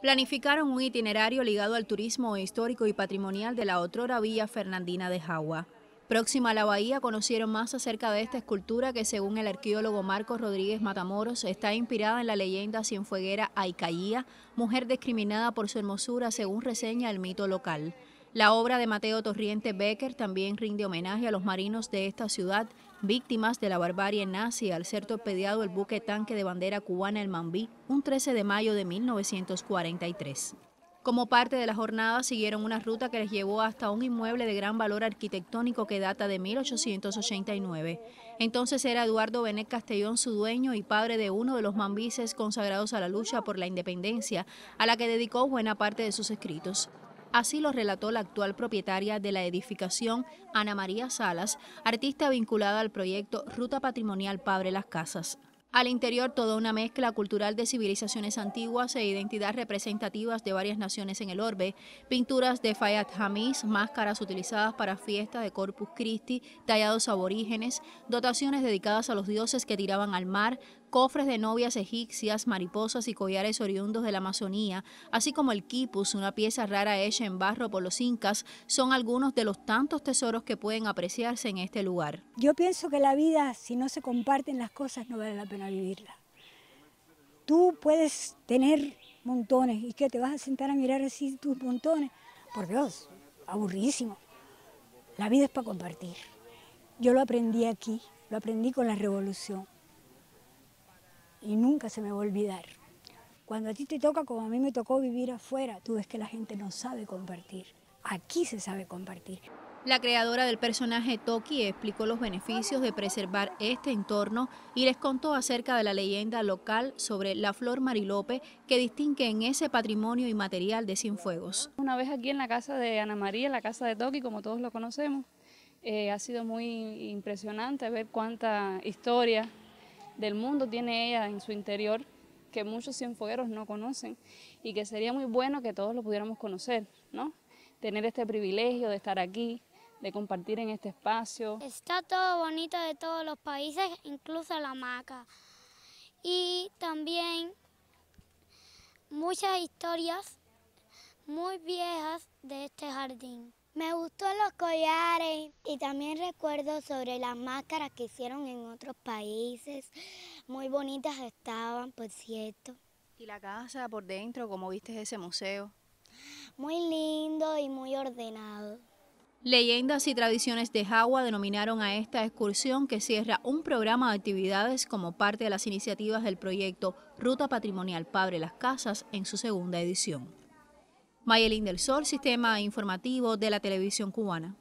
planificaron un itinerario ligado al turismo histórico y patrimonial de la otrora Villa Fernandina de Jagua. Próxima a la bahía conocieron más acerca de esta escultura que según el arqueólogo Marcos Rodríguez Matamoros está inspirada en la leyenda cienfueguera Aicaía, mujer discriminada por su hermosura según reseña el mito local. La obra de Mateo Torriente Becker también rinde homenaje a los marinos de esta ciudad, víctimas de la barbarie nazi al ser torpedeado el buque tanque de bandera cubana El Mambí un 13 de mayo de 1943. Como parte de la jornada siguieron una ruta que les llevó hasta un inmueble de gran valor arquitectónico que data de 1889. Entonces era Eduardo Benet Castellón su dueño y padre de uno de los mambises consagrados a la lucha por la independencia, a la que dedicó buena parte de sus escritos. Así lo relató la actual propietaria de la edificación, Ana María Salas, artista vinculada al proyecto Ruta Patrimonial Padre Las Casas. Al interior, toda una mezcla cultural de civilizaciones antiguas e identidades representativas de varias naciones en el orbe, pinturas de Fayad Hamis, máscaras utilizadas para fiestas de Corpus Christi, tallados aborígenes, dotaciones dedicadas a los dioses que tiraban al mar, cofres de novias egipcias, mariposas y collares oriundos de la Amazonía, así como el quipus, una pieza rara hecha en barro por los incas, son algunos de los tantos tesoros que pueden apreciarse en este lugar. Yo pienso que la vida, si no se comparten las cosas, no vale la pena vivirla. Tú puedes tener montones y que te vas a sentar a mirar así tus montones. Por Dios, aburridísimo. La vida es para compartir. Yo lo aprendí aquí, lo aprendí con la revolución y nunca se me va a olvidar. Cuando a ti te toca, como a mí me tocó vivir afuera, tú ves que la gente no sabe compartir. Aquí se sabe compartir. La creadora del personaje Toki explicó los beneficios de preservar este entorno y les contó acerca de la leyenda local sobre la flor marilope que distingue en ese patrimonio inmaterial de Cienfuegos. Una vez aquí en la casa de Ana María, la casa de Toki, como todos lo conocemos, eh, ha sido muy impresionante ver cuánta historia del mundo tiene ella en su interior que muchos cienfuegos no conocen y que sería muy bueno que todos lo pudiéramos conocer, ¿no? Tener este privilegio de estar aquí, de compartir en este espacio. Está todo bonito de todos los países, incluso la maca. Y también muchas historias muy viejas de este jardín. Me gustó los collares y también recuerdo sobre las máscaras que hicieron en otros países. Muy bonitas estaban, por cierto. ¿Y la casa por dentro, como viste ese museo? Muy lindo y muy ordenado. Leyendas y tradiciones de Jagua denominaron a esta excursión que cierra un programa de actividades como parte de las iniciativas del proyecto Ruta Patrimonial Padre Las Casas en su segunda edición. Mayelín del Sol, Sistema Informativo de la Televisión Cubana.